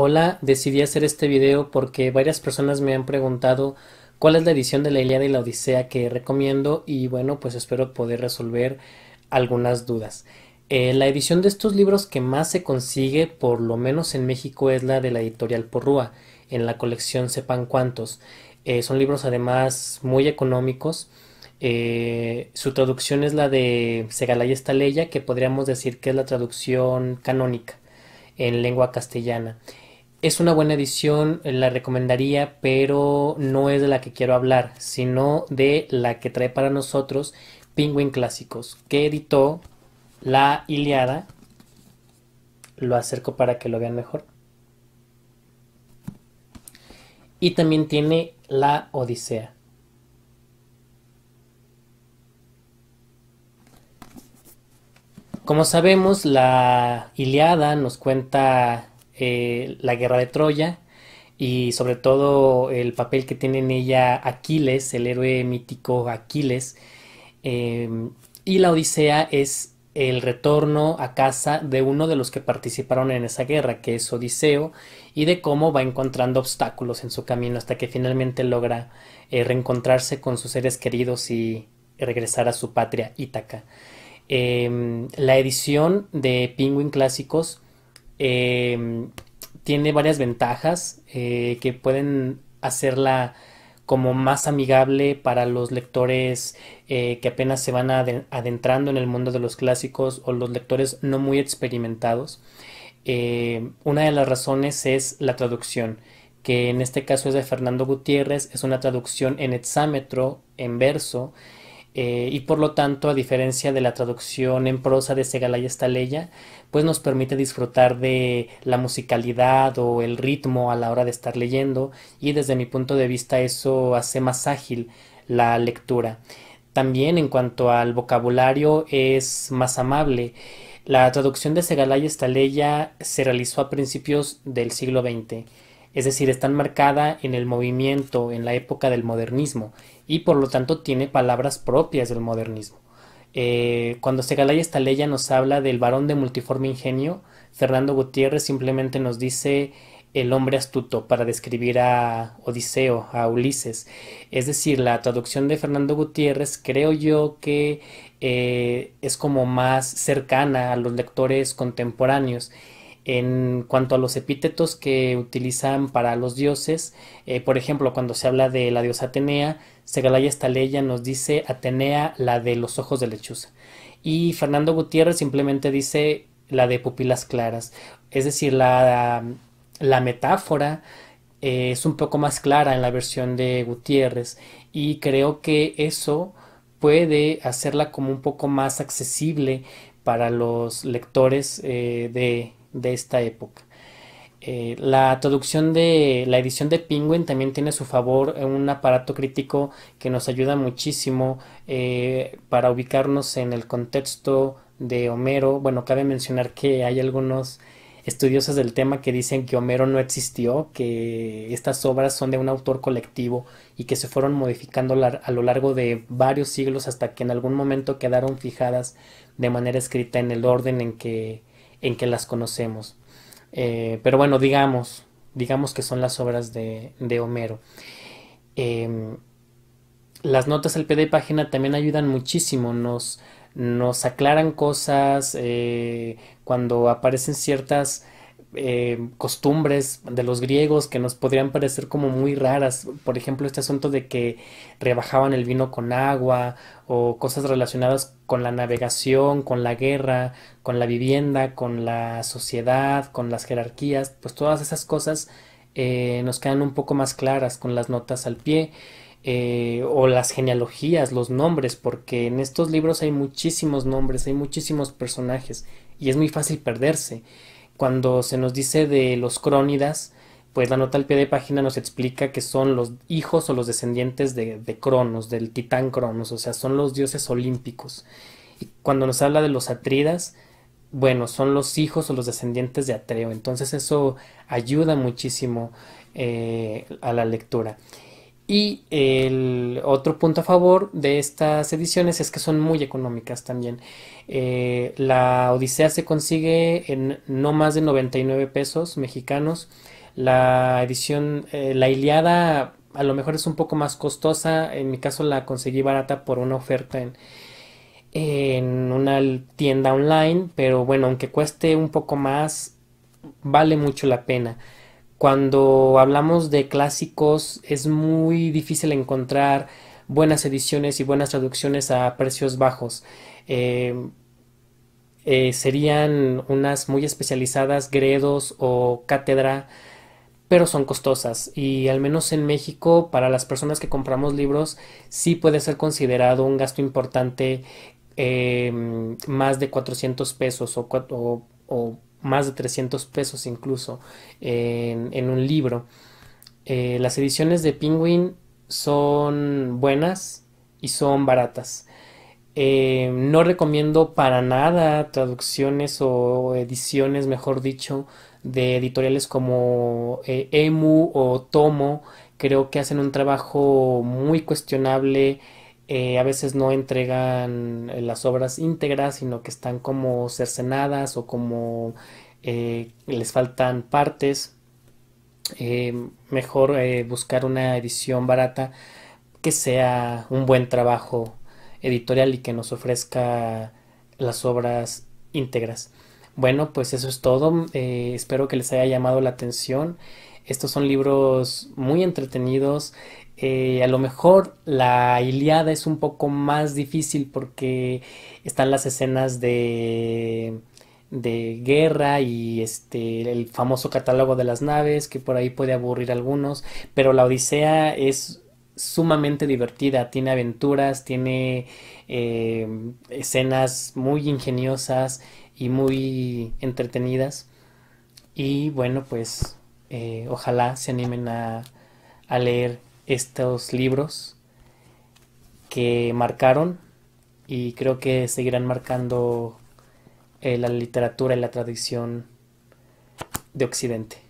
Hola, decidí hacer este video porque varias personas me han preguntado cuál es la edición de la Ilíada y la Odisea que recomiendo y bueno, pues espero poder resolver algunas dudas. Eh, la edición de estos libros que más se consigue, por lo menos en México, es la de la editorial Porrúa, en la colección Sepan Cuántos. Eh, son libros además muy económicos. Eh, su traducción es la de y Estaleya, que podríamos decir que es la traducción canónica en lengua castellana es una buena edición, eh, la recomendaría, pero no es de la que quiero hablar, sino de la que trae para nosotros Penguin Clásicos, que editó la Iliada. Lo acerco para que lo vean mejor. Y también tiene la Odisea. Como sabemos, la Iliada nos cuenta eh, la guerra de Troya y sobre todo el papel que tiene en ella Aquiles, el héroe mítico Aquiles. Em, y la Odisea es el retorno a casa de uno de los que participaron en esa guerra, que es Odiseo, y de cómo va encontrando obstáculos en su camino hasta que finalmente logra eh, reencontrarse con sus seres queridos y regresar a su patria, Ítaca. Em, la edición de Penguin Clásicos Em, tiene varias ventajas eh, que pueden hacerla como más amigable para los lectores eh, que apenas se van adentrando en el mundo de los clásicos o los lectores no muy experimentados. Em, una de las razones es la traducción, que en este caso es de Fernando Gutiérrez, es una traducción en hexámetro, en verso, eh, y por lo tanto, a diferencia de la traducción en prosa de Segalaya Estaleya, pues nos permite disfrutar de la musicalidad o el ritmo a la hora de estar leyendo y desde mi punto de vista eso hace más ágil la lectura. También en cuanto al vocabulario es más amable. La traducción de Segalaya Estaleya se realizó a principios del siglo XX es decir, está marcada en el movimiento, en la época del modernismo, y por lo tanto tiene palabras propias del modernismo. Eh, cuando Segalaya Estaleya nos habla del varón de multiforme ingenio, Fernando Gutiérrez simplemente nos dice el hombre astuto para describir a Odiseo, a Ulises. Es decir, la traducción de Fernando Gutiérrez creo yo que eh, es como más cercana a los lectores contemporáneos en cuanto a los epítetos que utilizan para los dioses, eh, por ejemplo, cuando se habla de la diosa Atenea, Segalaya Staleya nos dice Atenea, la de los ojos de lechuza. Y Fernando Gutiérrez simplemente dice la de pupilas claras. Es decir, la, metáfora eh, es un poco más clara en la versión de Gutiérrez. Y creo que eso puede hacerla como un poco más accesible para los lectores eh, de de esta época. Eh, la traducción de la edición de Penguin también tiene su favor eh, un aparato crítico que nos ayuda muchísimo eh, para ubicarnos en el contexto de Homero. Bueno, cabe mencionar que hay algunos estudiosos del tema que dicen que Homero no existió, que estas obras son de un autor colectivo y que se fueron modificando a lo largo de varios siglos hasta que en algún momento quedaron fijadas de manera escrita en el orden en que en que las conocemos. Eh, pero bueno, digamos, digamos que son las obras de, de Homero. Em, las notas al pie de página también ayudan muchísimo, nos, nos aclaran cosas eh, cuando aparecen ciertas eh, costumbres de los griegos que nos podrían parecer como muy raras. Por ejemplo, este asunto de que rebajaban el vino con agua o cosas relacionadas con la navegación, con la guerra, con la vivienda, con la sociedad, con las jerarquías, pues todas esas cosas eh, nos quedan un poco más claras con las notas al pie. Eh, o las genealogías, los nombres, porque en estos libros hay muchísimos nombres, hay muchísimos personajes y es muy fácil perderse cuando se nos dice de los crónidas, pues la nota al pie de página nos explica que son los hijos o los descendientes de, Cronos, del titán Cronos, o sea, son los dioses olímpicos. Y cuando nos habla de los atridas, bueno, son los hijos o los descendientes de Atreo. Entonces eso ayuda muchísimo eh, a la lectura. Y el otro punto a favor de estas ediciones es que son muy económicas también. Eh, la Odisea se consigue en no más de 99 pesos mexicanos. La edición, eh, la Iliada a lo mejor es un poco más costosa. En mi caso la conseguí barata por una oferta en una tienda online. Pero bueno, aunque cueste un poco más, vale mucho la pena. Cuando hablamos de clásicos es muy difícil encontrar buenas ediciones y buenas traducciones a precios bajos. Eh, eh, serían unas muy especializadas, Gredos o Cátedra, pero son costosas y al menos en México para las personas que compramos libros sí puede ser considerado un gasto importante eh, más de 400 pesos o, o, o más de 300 pesos incluso en, un libro. Eh, las ediciones de Penguin son buenas y son baratas. Eh, no recomiendo para nada traducciones o ediciones, mejor dicho, de editoriales como eh, Emu o Tomo. Creo que hacen un trabajo muy cuestionable eh, a veces no entregan eh, las obras íntegras, sino que están como cercenadas o como eh, les faltan partes. mejor buscar una edición barata que sea un buen trabajo editorial y que nos ofrezca las obras íntegras. Bueno, pues eso es todo. espero que les haya llamado la atención. Estos son libros muy entretenidos. Eh, a lo mejor la Iliada es un poco más difícil porque están las escenas de, de guerra y este el famoso catálogo de las naves que por ahí puede aburrir a algunos, pero la Odisea es sumamente divertida, tiene aventuras, tiene eh, escenas muy ingeniosas y muy entretenidas. Y bueno, pues eh, ojalá se animen a, leer estos libros que marcaron y creo que seguirán marcando eh, la literatura y la tradición de Occidente.